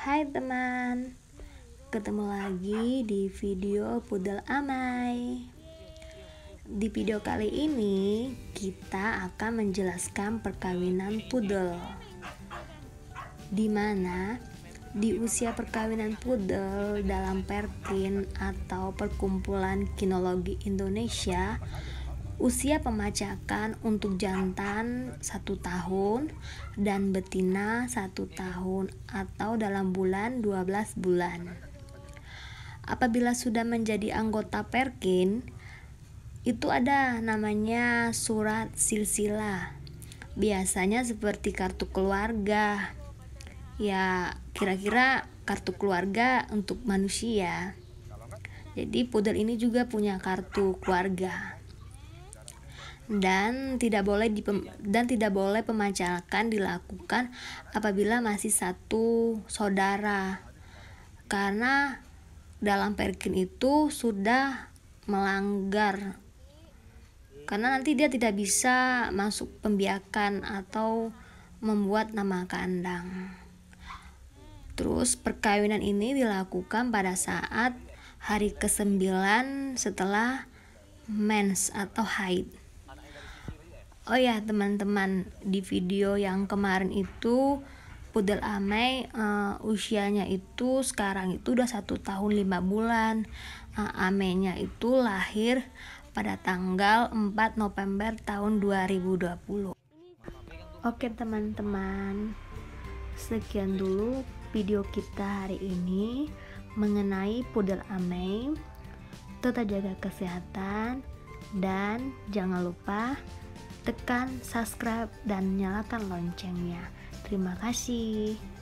Hai teman, ketemu lagi di video Pudel Amai. Di video kali ini, kita akan menjelaskan perkawinan pudel. Di mana di usia perkawinan pudel dalam pertin atau perkumpulan kinologi Indonesia Usia pemajakan untuk jantan satu tahun dan betina satu tahun atau dalam bulan 12 bulan. Apabila sudah menjadi anggota Perkin, itu ada namanya surat silsilah. Biasanya seperti kartu keluarga. Ya, kira-kira kartu keluarga untuk manusia. Jadi pudel ini juga punya kartu keluarga dan tidak boleh dipem, dan tidak boleh pemajakan dilakukan apabila masih satu saudara karena dalam perkin itu sudah melanggar karena nanti dia tidak bisa masuk pembiakan atau membuat nama kandang. Terus perkawinan ini dilakukan pada saat hari ke-9 setelah mens atau haid oh ya teman-teman di video yang kemarin itu Pudel Amei uh, usianya itu sekarang itu udah satu tahun lima bulan uh, Ameinya itu lahir pada tanggal 4 November tahun 2020 Oke teman-teman Sekian dulu video kita hari ini mengenai Pudel Amei Tetap jaga kesehatan dan jangan lupa tekan subscribe dan nyalakan loncengnya. Terima kasih.